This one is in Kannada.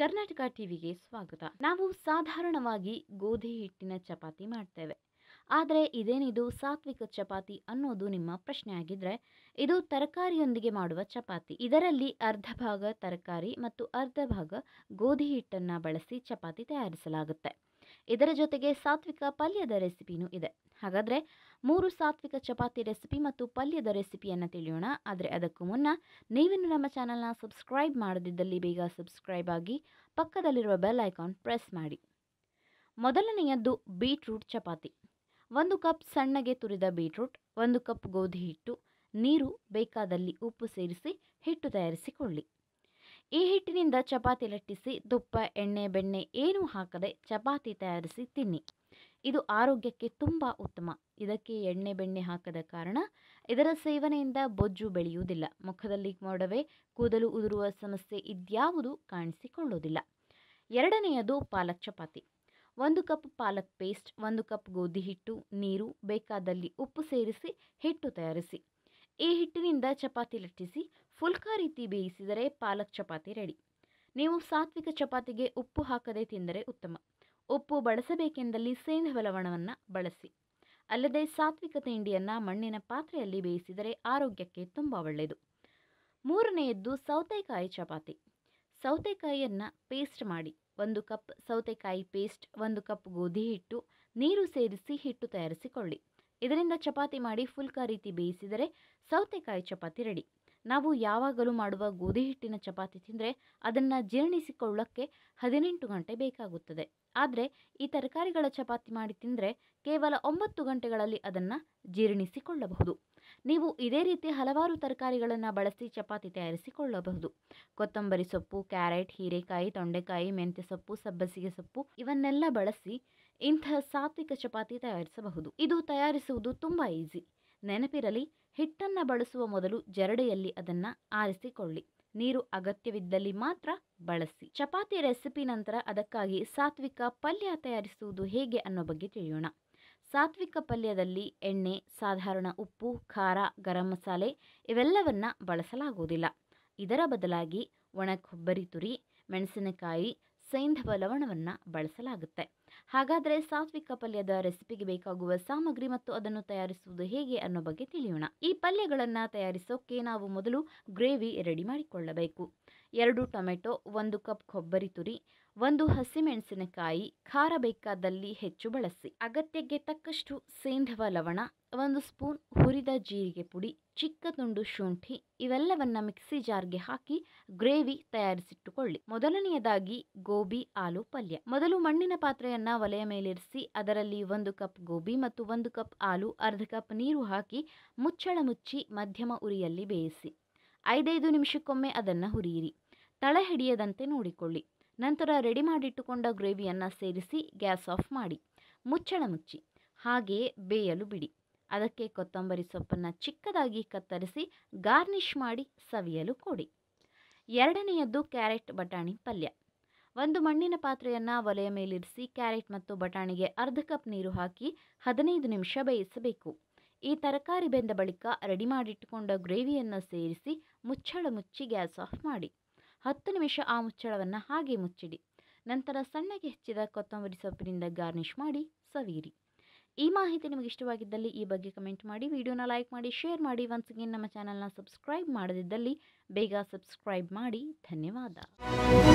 ಕರ್ನಾಟಕ ಟಿವಿಗೆ ಸ್ವಾಗತ ನಾವು ಸಾಧಾರಣವಾಗಿ ಗೋಧಿ ಹಿಟ್ಟಿನ ಚಪಾತಿ ಮಾಡ್ತೇವೆ ಆದರೆ ಇದೇನಿದು ಸಾತ್ವಿಕ ಚಪಾತಿ ಅನ್ನೋದು ನಿಮ್ಮ ಪ್ರಶ್ನೆ ಆಗಿದ್ರೆ ಇದು ತರಕಾರಿಯೊಂದಿಗೆ ಮಾಡುವ ಚಪಾತಿ ಇದರಲ್ಲಿ ಅರ್ಧ ಭಾಗ ತರಕಾರಿ ಮತ್ತು ಅರ್ಧ ಭಾಗ ಗೋಧಿ ಹಿಟ್ಟನ್ನು ಬಳಸಿ ಚಪಾತಿ ತಯಾರಿಸಲಾಗುತ್ತೆ ಇದರ ಜೊತೆಗೆ ಸಾತ್ವಿಕ ಪಲ್ಯದ ರೆಸಿಪಿನೂ ಇದೆ ಹಾಗಾದರೆ ಮೂರು ಸಾತ್ವಿಕ ಚಪಾತಿ ರೆಸಿಪಿ ಮತ್ತು ಪಲ್ಯದ ರೆಸಿಪಿಯನ್ನು ತಿಳಿಯೋಣ ಆದರೆ ಅದಕ್ಕೂ ಮುನ್ನ ನೀವಿನ್ನು ನಮ್ಮ ಚಾನಲ್ನ ಸಬ್ಸ್ಕ್ರೈಬ್ ಮಾಡದಿದ್ದಲ್ಲಿ ಬೇಗ ಸಬ್ಸ್ಕ್ರೈಬ್ ಆಗಿ ಪಕ್ಕದಲ್ಲಿರುವ ಬೆಲ್ ಐಕಾನ್ ಪ್ರೆಸ್ ಮಾಡಿ ಮೊದಲನೆಯದ್ದು ಬೀಟ್ರೂಟ್ ಚಪಾತಿ ಒಂದು ಕಪ್ ಸಣ್ಣಗೆ ತುರಿದ ಬೀಟ್ರೂಟ್ ಒಂದು ಕಪ್ ಗೋಧಿ ಹಿಟ್ಟು ನೀರು ಬೇಕಾದಲ್ಲಿ ಉಪ್ಪು ಸೇರಿಸಿ ಹಿಟ್ಟು ತಯಾರಿಸಿಕೊಳ್ಳಿ ಈ ಹಿಟ್ಟಿನಿಂದ ಚಪಾತಿ ಲಟ್ಟಿಸಿ ತುಪ್ಪ ಎಣ್ಣೆ ಬೆಣ್ಣೆ ಏನೂ ಹಾಕದೆ ಚಪಾತಿ ತಯಾರಿಸಿ ತಿನ್ನಿ ಇದು ಆರೋಗ್ಯಕ್ಕೆ ತುಂಬ ಉತ್ತಮ ಇದಕ್ಕೆ ಎಣ್ಣೆ ಬೆಣ್ಣೆ ಹಾಕದ ಕಾರಣ ಇದರ ಸೇವನೆಯಿಂದ ಬೊಜ್ಜು ಬೆಳೆಯುವುದಿಲ್ಲ ಮುಖದಲ್ಲಿ ಮೊಡವೆ ಕೂದಲು ಉದುರುವ ಸಮಸ್ಯೆ ಇದ್ಯಾವುದು ಕಾಣಿಸಿಕೊಳ್ಳುವುದಿಲ್ಲ ಎರಡನೆಯದು ಪಾಲಕ್ ಚಪಾತಿ ಒಂದು ಕಪ್ ಪಾಲಕ್ ಪೇಸ್ಟ್ ಒಂದು ಕಪ್ ಗೋಧಿ ಹಿಟ್ಟು ನೀರು ಬೇಕಾದಲ್ಲಿ ಉಪ್ಪು ಸೇರಿಸಿ ಹಿಟ್ಟು ತಯಾರಿಸಿ ಈ ಹಿಟ್ಟಿನಿಂದ ಚಪಾತಿ ಲಟ್ಟಿಸಿ ಫುಲ್ಕಾ ರೀತಿ ಬೇಯಿಸಿದರೆ ಪಾಲಕ್ ಚಪಾತಿ ರೆಡಿ ನೀವು ಸಾತ್ವಿಕ ಚಪಾತಿಗೆ ಉಪ್ಪು ಹಾಕದೆ ತಿಂದರೆ ಉತ್ತಮ ಉಪ್ಪು ಬಳಸಬೇಕೆಂದಲ್ಲಿ ಸೇಂಧ ಬಲವಣವನ್ನು ಬಳಸಿ ಅಲ್ಲದೆ ಸಾತ್ವಿಕ ತಿಂಡಿಯನ್ನು ಮಣ್ಣಿನ ಪಾತ್ರೆಯಲ್ಲಿ ಬೇಯಿಸಿದರೆ ಆರೋಗ್ಯಕ್ಕೆ ತುಂಬ ಒಳ್ಳೆಯದು ಮೂರನೆಯದ್ದು ಸೌತೆಕಾಯಿ ಚಪಾತಿ ಸೌತೆಕಾಯಿಯನ್ನು ಪೇಸ್ಟ್ ಮಾಡಿ ಒಂದು ಕಪ್ ಸೌತೆಕಾಯಿ ಪೇಸ್ಟ್ ಒಂದು ಕಪ್ ಗೋಧಿ ಹಿಟ್ಟು ನೀರು ಸೇರಿಸಿ ಹಿಟ್ಟು ತಯಾರಿಸಿಕೊಳ್ಳಿ ಇದರಿಂದ ಚಪಾತಿ ಮಾಡಿ ಫುಲ್ಕಾ ರೀತಿ ಬೇಯಿಸಿದರೆ ಸೌತೆಕಾಯಿ ಚಪಾತಿ ರೆಡಿ ನಾವು ಯಾವಾಗಲೂ ಮಾಡುವ ಗೋಧಿ ಹಿಟ್ಟಿನ ಚಪಾತಿ ತಿಂದರೆ ಅದನ್ನು ಜೀರ್ಣಿಸಿಕೊಳ್ಳೋಕ್ಕೆ ಹದಿನೆಂಟು ಗಂಟೆ ಬೇಕಾಗುತ್ತದೆ ಆದರೆ ಈ ತರಕಾರಿಗಳ ಚಪಾತಿ ಮಾಡಿ ತಿಂದರೆ ಕೇವಲ ಒಂಬತ್ತು ಗಂಟೆಗಳಲ್ಲಿ ಅದನ್ನು ಜೀರ್ಣಿಸಿಕೊಳ್ಳಬಹುದು ನೀವು ಇದೇ ರೀತಿ ಹಲವಾರು ತರಕಾರಿಗಳನ್ನು ಬಳಸಿ ಚಪಾತಿ ತಯಾರಿಸಿಕೊಳ್ಳಬಹುದು ಕೊತ್ತಂಬರಿ ಸೊಪ್ಪು ಕ್ಯಾರೆಟ್ ಹೀರೆಕಾಯಿ ತೊಂಡೆಕಾಯಿ ಮೆಂತ್ಯ ಸೊಪ್ಪು ಸಬ್ಬಸಿಗೆ ಸೊಪ್ಪು ಇವನ್ನೆಲ್ಲ ಬಳಸಿ ಇಂತಹ ಸಾತ್ವಿಕ ಚಪಾತಿ ತಯಾರಿಸಬಹುದು ಇದು ತಯಾರಿಸುವುದು ತುಂಬ ಈಸಿ ನೆನಪಿರಲಿ ಹಿಟ್ಟನ್ನು ಬಳಸುವ ಮೊದಲು ಜರಡೆಯಲ್ಲಿ ಅದನ್ನು ಆರಿಸಿಕೊಳ್ಳಿ ನೀರು ಅಗತ್ಯವಿದ್ದಲ್ಲಿ ಮಾತ್ರ ಬಳಸಿ ಚಪಾತಿ ರೆಸಿಪಿ ನಂತರ ಅದಕ್ಕಾಗಿ ಸಾತ್ವಿಕ ಪಲ್ಯ ತಯಾರಿಸುವುದು ಹೇಗೆ ಅನ್ನೋ ಬಗ್ಗೆ ತಿಳಿಯೋಣ ಸಾತ್ವಿಕ ಪಲ್ಯದಲ್ಲಿ ಎಣ್ಣೆ ಸಾಧಾರಣ ಉಪ್ಪು ಖಾರ ಗರಂ ಮಸಾಲೆ ಇವೆಲ್ಲವನ್ನು ಬಳಸಲಾಗುವುದಿಲ್ಲ ಇದರ ಬದಲಾಗಿ ಒಣ ಕೊಬ್ಬರಿ ತುರಿ ಮೆಣಸಿನಕಾಯಿ ಸೈಂಧವ ಲವಣವನ್ನು ಬಳಸಲಾಗುತ್ತೆ ಹಾಗಾದರೆ ಸಾತ್ವಿಕ ಪಲ್ಯದ ರೆಸಿಪಿಗೆ ಬೇಕಾಗುವ ಸಾಮಗ್ರಿ ಮತ್ತು ಅದನ್ನು ತಯಾರಿಸುವುದು ಹೇಗೆ ಅನ್ನೋ ಬಗ್ಗೆ ತಿಳಿಯೋಣ ಈ ಪಲ್ಯಗಳನ್ನು ತಯಾರಿಸೋಕೆ ನಾವು ಮೊದಲು ಗ್ರೇವಿ ರೆಡಿ ಮಾಡಿಕೊಳ್ಳಬೇಕು ಎರಡು ಟೊಮೆಟೊ ಒಂದು ಕಪ್ ಕೊಬ್ಬರಿ ತುರಿ ಒಂದು ಹಸಿಮೆಣಸಿನಕಾಯಿ ಖಾರ ಬೇಕಾದಲ್ಲಿ ಹೆಚ್ಚು ಬಳಸಿ ಅಗತ್ಯಕ್ಕೆ ತಕ್ಕಷ್ಟು ಸೇಂಧವ ಲವಣ ಒಂದು ಸ್ಪೂನ್ ಹುರಿದ ಜೀರಿಗೆ ಪುಡಿ ಚಿಕ್ಕ ತುಂಡು ಶುಂಠಿ ಇವೆಲ್ಲವನ್ನ ಮಿಕ್ಸಿ ಜಾರ್ಗೆ ಹಾಕಿ ಗ್ರೇವಿ ತಯಾರಿಸಿಟ್ಟುಕೊಳ್ಳಿ ಮೊದಲನೆಯದಾಗಿ ಗೋಬಿ ಆಲೂ ಪಲ್ಯ ಮೊದಲು ಮಣ್ಣಿನ ಪಾತ್ರೆಯನ್ನು ಪಾತ್ರೆಯನ್ನು ಒಲೆಯ ಮೇಲಿರಿಸಿ ಅದರಲ್ಲಿ ಒಂದು ಕಪ್ ಗೋಬಿ ಮತ್ತು ಒಂದು ಕಪ್ ಆಲೂ ಅರ್ಧ ಕಪ್ ನೀರು ಹಾಕಿ ಮುಚ್ಚಳ ಮುಚ್ಚಿ ಮಧ್ಯಮ ಉರಿಯಲ್ಲಿ ಬೇಯಿಸಿ ಐದೈದು ನಿಮಿಷಕ್ಕೊಮ್ಮೆ ಅದನ್ನು ಹುರಿಯಿರಿ ತಳ ಹಿಡಿಯದಂತೆ ನೋಡಿಕೊಳ್ಳಿ ನಂತರ ರೆಡಿ ಮಾಡಿಟ್ಟುಕೊಂಡ ಗ್ರೇವಿಯನ್ನು ಸೇರಿಸಿ ಗ್ಯಾಸ್ ಆಫ್ ಮಾಡಿ ಮುಚ್ಚಳ ಮುಚ್ಚಿ ಹಾಗೆಯೇ ಬೇಯಲು ಬಿಡಿ ಅದಕ್ಕೆ ಕೊತ್ತಂಬರಿ ಸೊಪ್ಪನ್ನು ಚಿಕ್ಕದಾಗಿ ಕತ್ತರಿಸಿ ಗಾರ್ನಿಷ್ ಮಾಡಿ ಸವಿಯಲು ಕೊಡಿ ಎರಡನೆಯದ್ದು ಕ್ಯಾರೆಟ್ ಬಟಾಣಿ ಪಲ್ಯ ಒಂದು ಮಣ್ಣಿನ ಪಾತ್ರೆಯನ್ನು ಒಲೆಯ ಮೇಲಿರಿಸಿ ಕ್ಯಾರೆಟ್ ಮತ್ತು ಬಟಾಣಿಗೆ ಅರ್ಧ ಕಪ್ ನೀರು ಹಾಕಿ ಹದಿನೈದು ನಿಮಿಷ ಬೇಯಿಸಬೇಕು ಈ ತರಕಾರಿ ಬೆಂದ ಬಳಿಕ ರೆಡಿ ಮಾಡಿಟ್ಟುಕೊಂಡ ಗ್ರೇವಿಯನ್ನು ಸೇರಿಸಿ ಮುಚ್ಚಳ ಮುಚ್ಚಿ ಗ್ಯಾಸ್ ಆಫ್ ಮಾಡಿ ಹತ್ತು ನಿಮಿಷ ಆ ಮುಚ್ಚಳವನ್ನು ಹಾಗೆ ಮುಚ್ಚಿಡಿ ನಂತರ ಸಣ್ಣಗೆ ಹೆಚ್ಚಿದ ಕೊತ್ತಂಬರಿ ಸೊಪ್ಪಿನಿಂದ ಗಾರ್ನಿಷ್ ಮಾಡಿ ಸವಿಯಿರಿ ಈ ಮಾಹಿತಿ ನಿಮಗೆ ಇಷ್ಟವಾಗಿದ್ದಲ್ಲಿ ಈ ಬಗ್ಗೆ ಕಮೆಂಟ್ ಮಾಡಿ ವಿಡಿಯೋನ ಲೈಕ್ ಮಾಡಿ ಶೇರ್ ಮಾಡಿ ಒನ್ಸ್ ಅಗೇನ್ ನಮ್ಮ ಚಾನಲ್ನ ಸಬ್ಸ್ಕ್ರೈಬ್ ಮಾಡದಿದ್ದಲ್ಲಿ ಬೇಗ ಸಬ್ಸ್ಕ್ರೈಬ್ ಮಾಡಿ ಧನ್ಯವಾದ